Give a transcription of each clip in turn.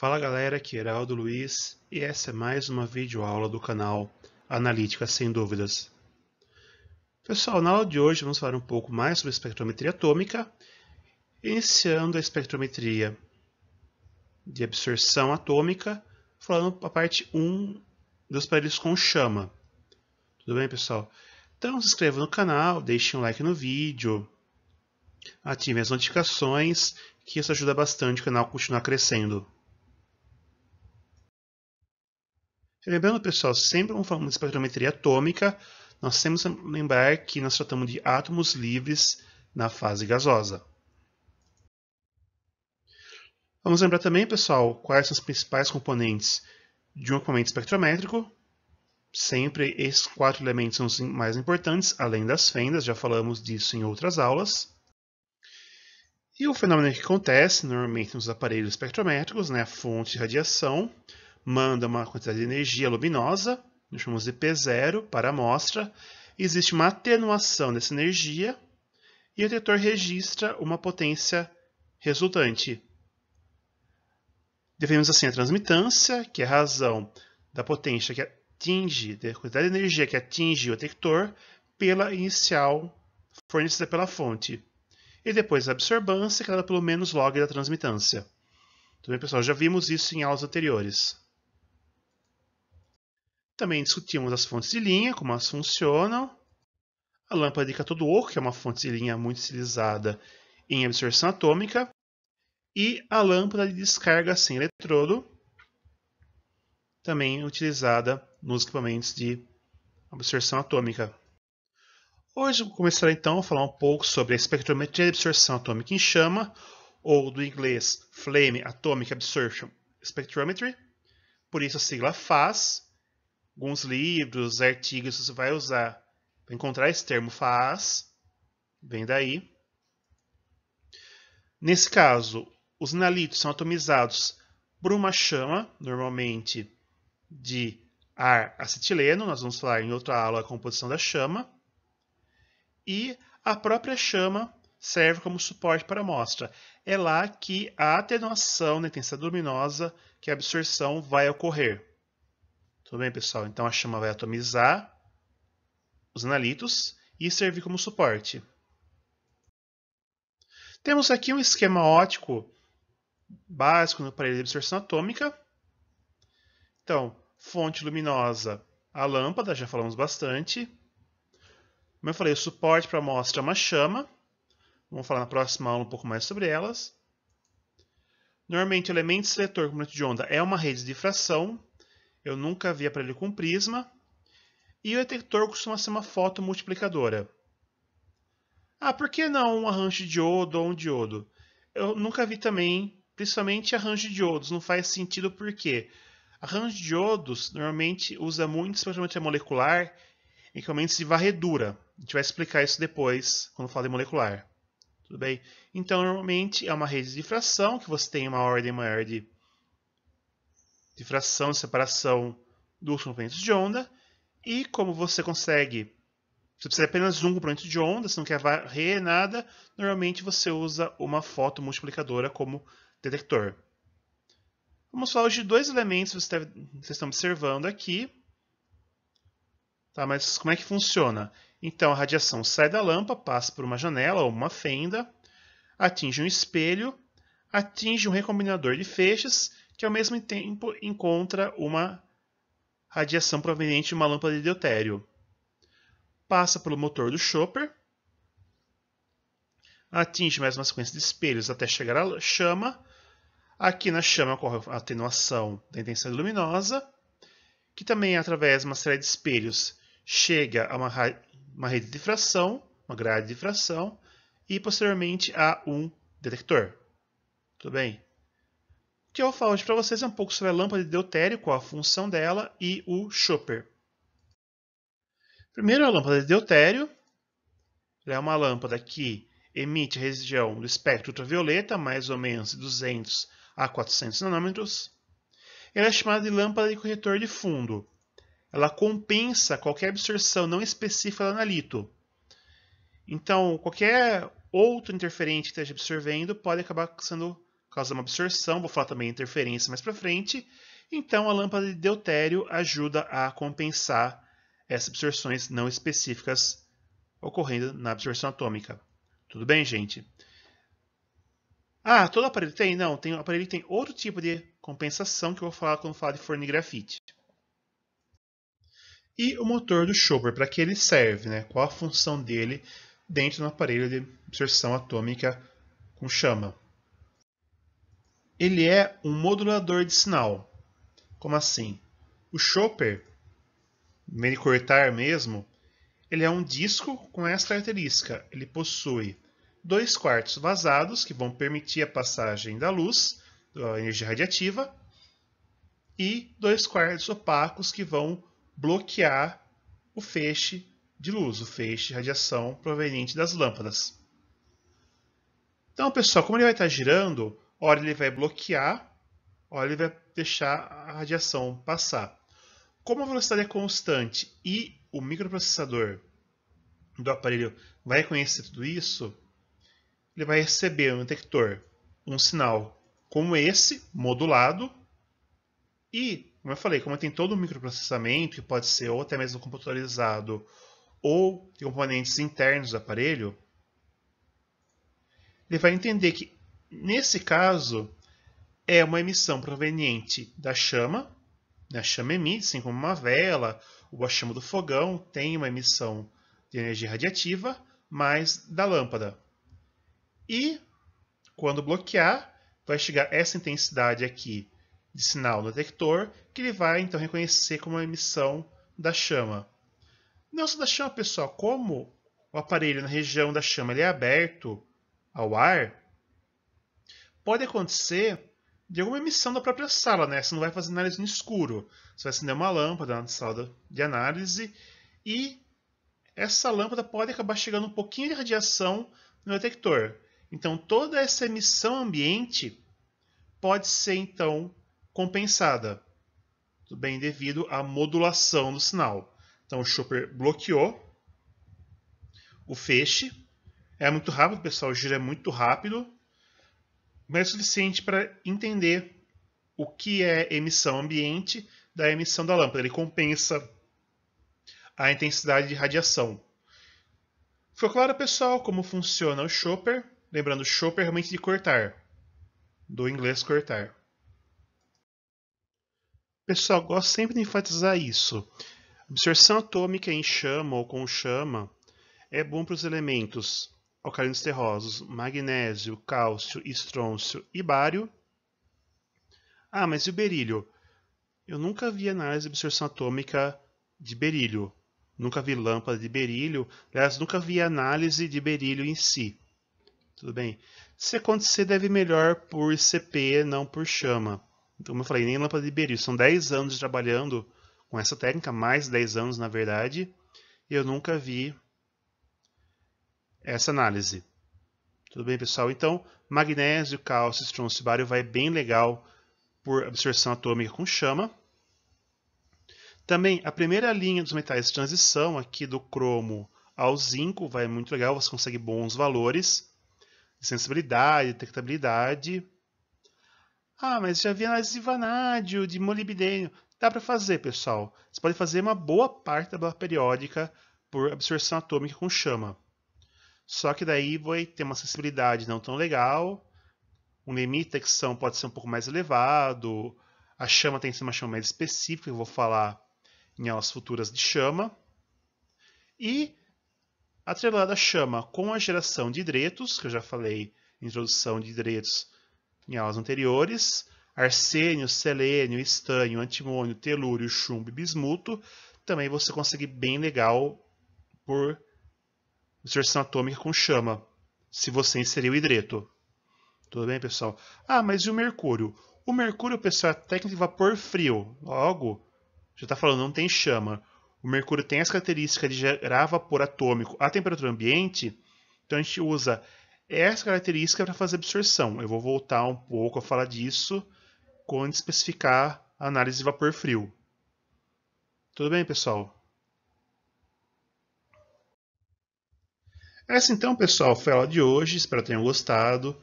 Fala galera, aqui é Heraldo Luiz e essa é mais uma videoaula do canal Analítica Sem Dúvidas. Pessoal, na aula de hoje vamos falar um pouco mais sobre espectrometria atômica, iniciando a espectrometria de absorção atômica, falando a parte 1 dos aparelhos com chama. Tudo bem, pessoal? Então se inscreva no canal, deixe um like no vídeo, ative as notificações, que isso ajuda bastante o canal a continuar crescendo. Lembrando, pessoal, sempre vamos falamos de espectrometria atômica, nós temos que lembrar que nós tratamos de átomos livres na fase gasosa. Vamos lembrar também, pessoal, quais são os principais componentes de um equipamento espectrométrico. Sempre esses quatro elementos são os mais importantes, além das fendas, já falamos disso em outras aulas. E o fenômeno que acontece normalmente nos aparelhos espectrométricos, né, a fonte de radiação, manda uma quantidade de energia luminosa, nós chamamos de P0 para a amostra, existe uma atenuação dessa energia e o detector registra uma potência resultante. Definimos assim a transmitância, que é a razão da potência que atinge, da quantidade de energia que atinge o detector pela inicial fornecida pela fonte. E depois a absorvância, que é dada pelo menos log da transmitância. Tudo bem, pessoal? Já vimos isso em aulas anteriores. Também discutimos as fontes de linha, como elas funcionam. A lâmpada de catodo oco, que é uma fonte de linha muito utilizada em absorção atômica. E a lâmpada de descarga sem eletrodo, também utilizada nos equipamentos de absorção atômica. Hoje vou começar então a falar um pouco sobre a espectrometria de absorção atômica em chama, ou do inglês Flame Atomic Absorption Spectrometry, por isso a sigla FAS, alguns livros, artigos você vai usar para encontrar esse termo faz, vem daí. Nesse caso, os inalitos são atomizados por uma chama, normalmente de ar acetileno, nós vamos falar em outra aula a composição da chama, e a própria chama serve como suporte para a amostra. É lá que a atenuação da né, intensidade luminosa, que a absorção vai ocorrer. Tudo bem, pessoal? Então a chama vai atomizar os analitos e servir como suporte. Temos aqui um esquema ótico básico no aparelho de absorção atômica. Então, fonte luminosa, a lâmpada, já falamos bastante. Como eu falei, o suporte para amostra é uma chama. Vamos falar na próxima aula um pouco mais sobre elas. Normalmente, o elemento seletor, como de onda, é uma rede de difração. Eu nunca vi aparelho com prisma. E o detector costuma ser uma foto multiplicadora. Ah, por que não um arranjo de diodo ou um diodo? Eu nunca vi também, principalmente arranjo de diodos. Não faz sentido porque arranjo de diodos normalmente usa muito especialmente molecular em equipamentos de varredura. A gente vai explicar isso depois quando falar de molecular. Tudo bem? Então, normalmente é uma rede de difração que você tem uma ordem maior de difração e separação dos comprimentos de onda. E como você consegue, você precisa apenas de um comprimento de onda, você não quer varrer nada, normalmente você usa uma fotomultiplicadora como detector. Vamos falar hoje de dois elementos que vocês estão observando aqui. Tá, mas como é que funciona? Então, a radiação sai da lâmpada, passa por uma janela ou uma fenda, atinge um espelho, atinge um recombinador de feixes que ao mesmo tempo encontra uma radiação proveniente de uma lâmpada de deutério. Passa pelo motor do chopper, atinge mais uma sequência de espelhos até chegar à chama. Aqui na chama ocorre a atenuação da intensidade luminosa, que também, através de uma série de espelhos, chega a uma, uma rede de difração, uma grade de difração, e posteriormente a um detector. Tudo bem? o que eu vou falar hoje para vocês é um pouco sobre a lâmpada de deutério, qual a função dela e o Schopper. Primeiro, a lâmpada de deutério. Ela é uma lâmpada que emite a região do espectro ultravioleta, mais ou menos 200 a 400 nanômetros. Ela é chamada de lâmpada de corretor de fundo. Ela compensa qualquer absorção não específica do analito. Então, qualquer outro interferente que esteja absorvendo pode acabar sendo causa uma absorção, vou falar também interferência mais para frente. Então, a lâmpada de deutério ajuda a compensar essas absorções não específicas ocorrendo na absorção atômica. Tudo bem, gente? Ah, todo aparelho tem? Não, tem aparelho tem outro tipo de compensação que eu vou falar quando falar de grafite. E o motor do Schober, para que ele serve? Né? Qual a função dele dentro do aparelho de absorção atômica com chama? ele é um modulador de sinal. Como assim? O chopper, nele cortar mesmo, ele é um disco com essa característica. Ele possui dois quartos vazados que vão permitir a passagem da luz, da energia radiativa, e dois quartos opacos que vão bloquear o feixe de luz, o feixe de radiação proveniente das lâmpadas. Então, pessoal, como ele vai estar girando, Ora, ele vai bloquear, ora, ele vai deixar a radiação passar. Como a velocidade é constante e o microprocessador do aparelho vai conhecer tudo isso, ele vai receber no detector um sinal como esse, modulado, e, como eu falei, como tem todo o microprocessamento, que pode ser ou até mesmo computadorizado ou de componentes internos do aparelho, ele vai entender que Nesse caso, é uma emissão proveniente da chama, a né, chama emite, assim como uma vela ou a chama do fogão tem uma emissão de energia radiativa, mais da lâmpada. E, quando bloquear, vai chegar essa intensidade aqui de sinal no detector, que ele vai então reconhecer como uma emissão da chama. Não só da chama, pessoal, como o aparelho na região da chama ele é aberto ao ar, pode acontecer de alguma emissão da própria sala, né? Você não vai fazer análise no escuro. Você vai acender uma lâmpada na sala de análise e essa lâmpada pode acabar chegando um pouquinho de radiação no detector. Então toda essa emissão ambiente pode ser então compensada, tudo bem, devido à modulação do sinal. Então o chopper bloqueou o feixe. É muito rápido, pessoal, o giro é muito rápido mas é suficiente para entender o que é emissão ambiente da emissão da lâmpada. Ele compensa a intensidade de radiação. Ficou claro, pessoal, como funciona o chopper? Lembrando, chopper é realmente de cortar, do inglês cortar. Pessoal, gosto sempre de enfatizar isso. Absorção atômica em chama ou com chama é bom para os elementos alcalinos terrosos, magnésio, cálcio, estrôncio e bário. Ah, mas e o berílio? Eu nunca vi análise de absorção atômica de berílio. Nunca vi lâmpada de berílio. Aliás, nunca vi análise de berílio em si. Tudo bem? Se acontecer, deve melhor por CP, não por chama. Então, como eu falei, nem lâmpada de berílio. São 10 anos trabalhando com essa técnica, mais 10 anos, na verdade. e Eu nunca vi essa análise. Tudo bem, pessoal? Então, magnésio, cálcio, estrôncio e bário vai bem legal por absorção atômica com chama. Também a primeira linha dos metais de transição, aqui do cromo ao zinco, vai muito legal, você consegue bons valores de sensibilidade, detectabilidade. Ah, mas já vi análise de vanádio, de molibdênio. Dá para fazer, pessoal. Você pode fazer uma boa parte da tabela periódica por absorção atômica com chama. Só que daí vai ter uma sensibilidade não tão legal, um limite da detecção pode ser um pouco mais elevado, a chama tem que ser uma chama mais específica, eu vou falar em aulas futuras de chama. E atrelada a chama com a geração de hidretos, que eu já falei em introdução de hidretos em aulas anteriores, arsênio, selênio, estanho, antimônio, telúrio, chumbo e bismuto, também você consegue bem legal por inserção atômica com chama, se você inserir o hidreto. Tudo bem, pessoal? Ah, mas e o mercúrio? O mercúrio, pessoal, é a técnica de vapor frio. Logo, já está falando, não tem chama. O mercúrio tem as características de gerar vapor atômico à temperatura ambiente, então a gente usa essa característica para fazer absorção. Eu vou voltar um pouco a falar disso quando especificar a análise de vapor frio. Tudo bem, pessoal? Essa então, pessoal, foi a aula de hoje. Espero que tenham gostado.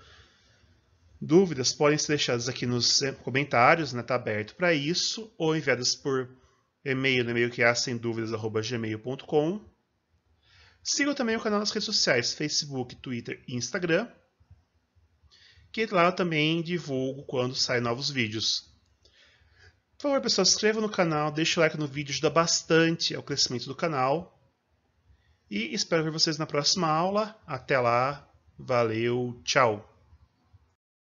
Dúvidas podem ser deixadas aqui nos comentários, né? Tá aberto para isso, ou enviadas por e-mail no e-mail que é sem dúvidas@gmail.com. Sigam também o canal nas redes sociais, Facebook, Twitter e Instagram, que lá eu também divulgo quando saem novos vídeos. Por favor, pessoal, se inscreva no canal, deixe o like no vídeo, ajuda bastante ao crescimento do canal. E espero ver vocês na próxima aula. Até lá, valeu, tchau!